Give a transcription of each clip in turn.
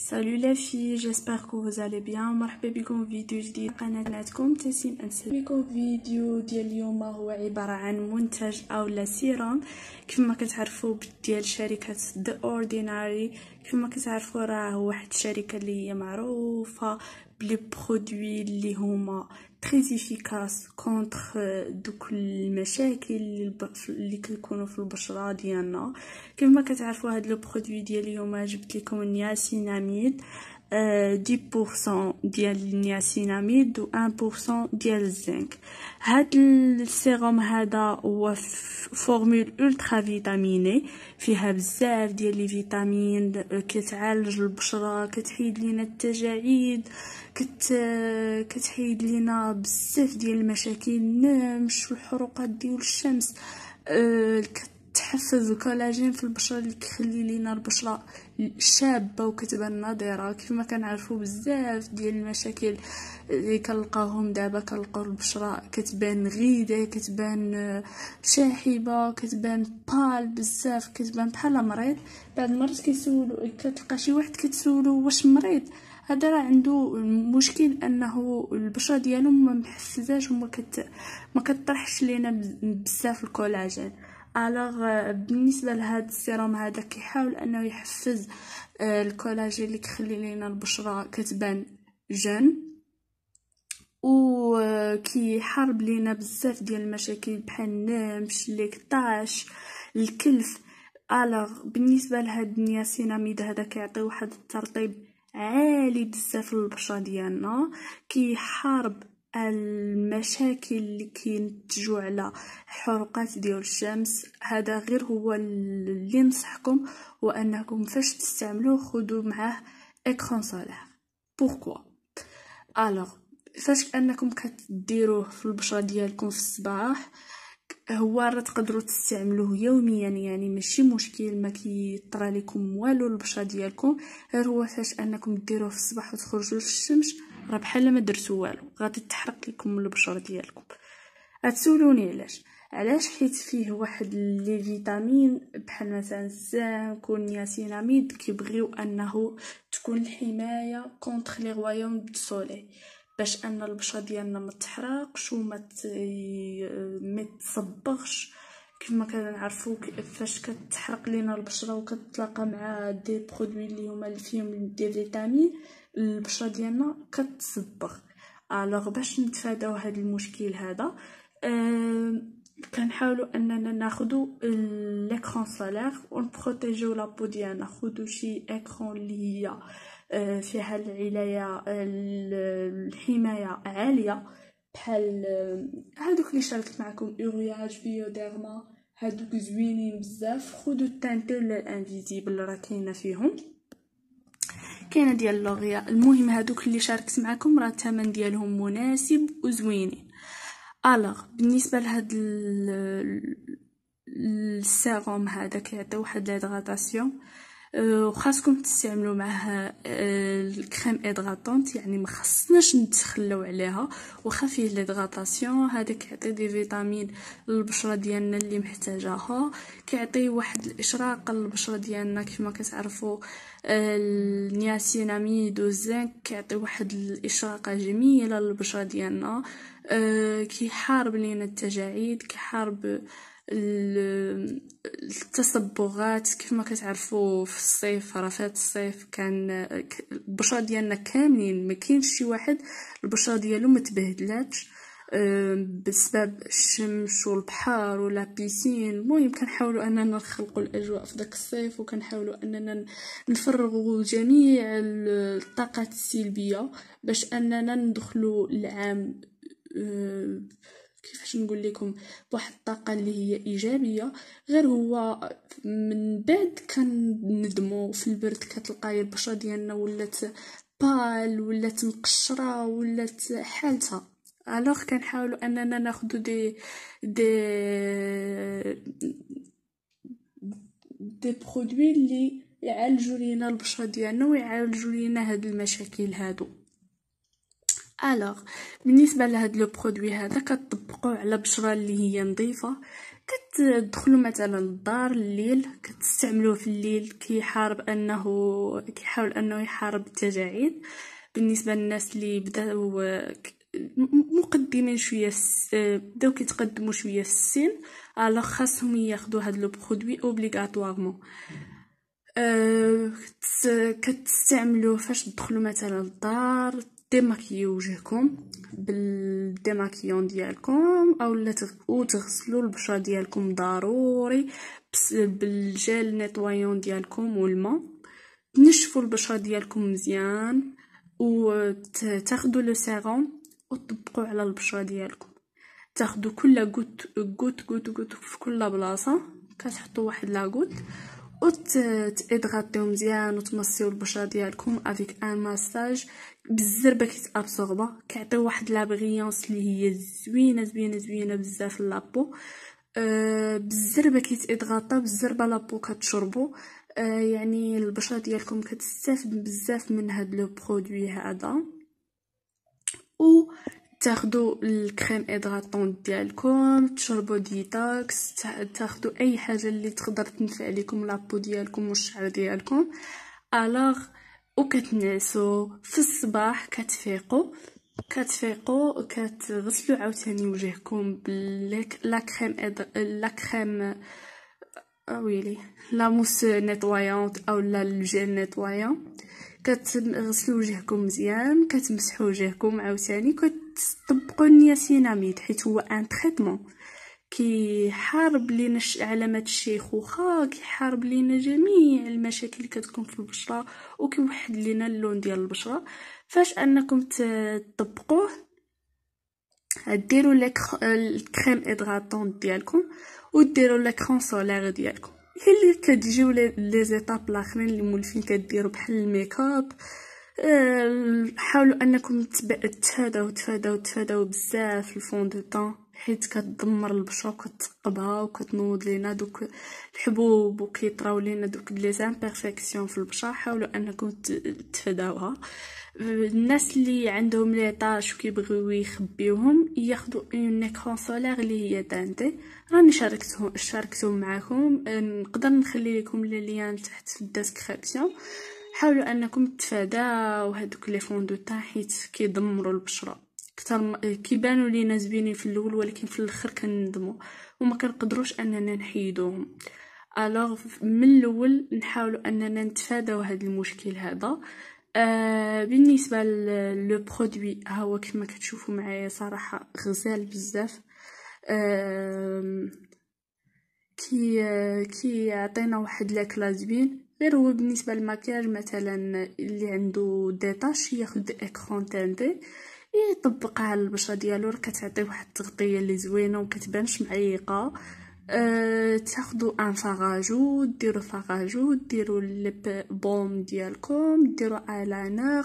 سالو لا في جيسبر كو فوزالي بيان مرحبا بكم في فيديو جديد قناتكم تسيم انسل بكم فيديو ديال اليوم هو عباره عن منتج اولا سيروم ما كتعرفوا ديال شركه ذا اورديناري كما كتعرفوا راه واحد الشركه اللي هي معروفه بلي برودوي اللي هما تري ايفيكاس كونتر دوك المشاكل اللي كيكونوا في البشره ديالنا كما كتعرفوا هاد لو برودوي ديال اليوم جبت لكم النياسيناميد 10% ديال النياسيناميد و1% ديال الزنك هاد السيروم هذا هو فورمول اولترا فيتاميني فيها بزاف ديال لي فيتامين كتعالج البشره كتحيد لينا التجاعيد كت كتحيد لينا بزاف ديال المشاكل النمش والحروقات ديال الشمس أه تحفز الكولاجين في البشره اللي كيخلي لينا البشره شابه وكتبان نضيره كما كنعرفوا بزاف ديال المشاكل اللي كنلقاهم دابا كنلقاو البشره كتبان غيده كتبان شاحبه كتبان بال بزاف كتبان بحال مريض بعد مرات كيسولو كتلقى شي واحد كتسولو واش مريض هذا راه عنده مشكل انه البشره ديالو ما محسزاش وما كت ما كطرحش لينا بزاف الكولاجين الوغ euh, بالنسبه لهذا السيروم هذا كيحاول انه يحفز آه، الكولاجين اللي كيخلي لينا البشره كتبان جن وكيحارب آه، لينا بزاف ديال المشاكل بحال النمش ليكطاش الكلف الوغ بالنسبه لهاد النياسيناميد هذا كيعطي واحد الترطيب عالي بزاف للبشره ديالنا كيحارب المشاكل اللي كينتجوا على حرقات ديال الشمس هذا غير هو اللي نصحكم وانكم فاش تستعملوه خذوا معاه اكران صالح بوركوا الوغ فاش انكم كديروه في البشره ديالكم في الصباح هو راه تقدروا تستعملوه يوميا يعني ماشي مشكل ما كيطرى لكم والو البشره ديالكم غير هو فاش انكم ديروه في الصباح وتخرجوا للشمس راه بحال ما درتو والو غادي تحرق لكم البشره ديالكم غتسولوني علاش علاش حيت فيه واحد لي فيتامين بحال مثلا الزنك والنياسيناميد كيبغيو انه تكون الحمايه كونتر لي غوايوم دو سولي باش ان البشره ديالنا ما تحرقش وما ما تصبغش كما كنعرفوا فاش كتحرق لينا البشره وكتلاقى مع دي برودوي اللي هما اللي فيهم دي فيتامين البشره ديالنا كتصبغ الوغ باش نتفاداو هاد المشكل هذا أه كنحاولوا اننا ناخذوا ليكرون سولير ونبروتيجيو لابو ديالنا خذوا شي اكرون اللي هي آه، فيها العناية الحماية عالية بحال آه، هادوك اللي شاركت معكم اورياج ديرما هادوك زوينين بزاف خدو التانتو ولا الانفيزيبل راه كاينه فيهم كاينه ديال لوغيا المهم هادوك اللي شاركت معكم راه الثمن ديالهم مناسب وزوينين الوغ بالنسبه لهاد السيروم هذا كيعطي واحد لا وخاصكم تستعملوا معها آه، الكريم ادغاطونت يعني ما خصناش نتخلاو عليها واخا فيه ليدغاطاسيون هذا كيعطي دي فيتامين للبشره ديالنا اللي محتاجاها كيعطي واحد الاشراق للبشره ديالنا كما كتعرفوا آه، النياسيناميد والزنك كيعطي واحد الاشراقه جميله للبشره ديالنا آه، كيحارب لينا التجاعيد كيحارب التصبغات كيف ما كتعرفوا في الصيف رفات الصيف كان البشره ديالنا كاملين ما كاينش شي واحد البشره ديالو ما تبهدلاتش بسبب الشمس والبحار ولا بيسين المهم كنحاولوا اننا نخلقوا الاجواء في داك الصيف وكنحاولوا اننا نفرغوا جميع الطاقات السلبيه باش اننا ندخلوا العام كيفاش نقول لكم بواحد الطاقه اللي هي ايجابيه غير هو من بعد كندمو في البرد كتلقاي البشره ديالنا ولات بال ولات مقشره ولات حالتها الوغ كنحاولوا اننا ناخذ دي دي دي برودوي اللي يعالجوا لينا البشره ديالنا ويعالجوا لينا هاد المشاكل هادو الوغ بالنسبه لهاد لو برودوي هذا كتطبقوه على بشره اللي هي نظيفه كتدخلوا مثلا للدار الليل كتستعملوه في الليل كيحارب انه كيحاول انه يحارب التجاعيد بالنسبه للناس اللي بداو مقدمين شويه بداو كيتقدموا شويه في السن الوغ خاصهم ياخذوا هاد لو برودوي اوبليغاتوارمون euh, كتستعملوه فاش تدخلوا مثلا للدار ديماكيو وجهكم بالديماكيون ديالكم او لا تغسلوا البشره ديالكم ضروري بالجل نيتوايون ديالكم والماء تنشفوا البشره ديالكم مزيان وتاخذوا لو سيروم وتطبقوا على البشره ديالكم تاخذوا كل غوت غوت غوت في كل بلاصه كتحطوا واحد لاغوت وتيدغطيو مزيان وتمصيو البشره ديالكم افيك ان ماساج بالزربه كيتابسوربا كيعطي واحد لا بريونس اللي هي زوينه زوينه زوينه بزاف لابو أه، بالزربه كيتيدغطا بالزربه لابو كتشربو أه، يعني البشره ديالكم كتستافد بزاف من هاد لو برودوي هذا و تاخدو الكريم ايدغاطون ديالكم تشربوا ديتاكس تاخدو اي حاجه اللي تقدر تنفع لكم لابو ديالكم والشعر ديالكم الوغ وكتنعسوا في الصباح كتفيقوا كتفيقوا كتغسلو عاوتاني وجهكم باللاك لا كريم لا كريم آه، ويلي لا موس نيطوايونط او لا الجيل نيتوايون كتغسلوا وجهكم مزيان كتمسحوا وجهكم عاوتاني كت تطبقوا النياسيناميد حيت هو ان تريتمون كيحارب لينا علامات الشيخوخه كيحارب لينا جميع المشاكل اللي كتكون في البشره وكيوحد لينا اللون ديال البشره فاش انكم تطبقوه ديروا الكريم ادغاطون ديالكم وديروا لا كرون سولير ديالكم هي اللي كتجيو لي زيتاب الاخرين اللي مولفين كديروا بحال الميكاب اب حاولوا انكم تفاداو تفاداو تفاداو بزاف الفون دو طون حيت كتدمر البشره وكتقبها وكتنوض لينا دوك الحبوب وكيطراو لينا دوك لي زامبيرفيكسيون في البشره حاولوا انكم تفاداوها الناس اللي عندهم لي طاش وكيبغيو يخبيوهم ياخذوا اون اكران سولير اللي هي دانتي راني شاركتهم شاركتهم معاكم نقدر نخلي لكم لي ليان تحت في الديسكريبسيون حاولوا انكم تفاداو هذوك لي فون دو تان حيت كيدمروا البشره كثر كيبانوا لينا زوينين في الاول ولكن في الاخر كنندموا وما كنقدروش اننا نحيدوهم الوغ من الاول نحاولوا اننا نتفاداو هذا المشكل هذا آه بالنسبه لو برودوي ها هو كما كتشوفوا معايا صراحه غزال بزاف آه كي كيعطينا واحد لاكلا زوين غير هو بالنسبه للماكياج مثلا اللي عنده ديتاش ياخد اكرون تاندي يطبقها على البشره ديالو راه كتعطي واحد التغطيه اللي زوينه وكتبانش معيقه أه تاخذوا ان فاراجو ديروا فاراجو ديروا لب بوم ديالكم ديروا ايلاينر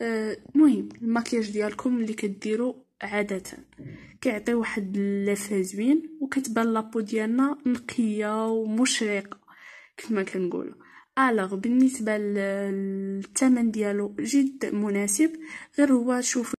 أه، المهم أه الماكياج ديالكم اللي كديروا عاده كيعطي واحد اللفه زوين وكتبان لابو ديالنا نقيه ومشرقه كما كنقولوا الوغ بالنسبه للثمن ديالو جد مناسب غير هو شوف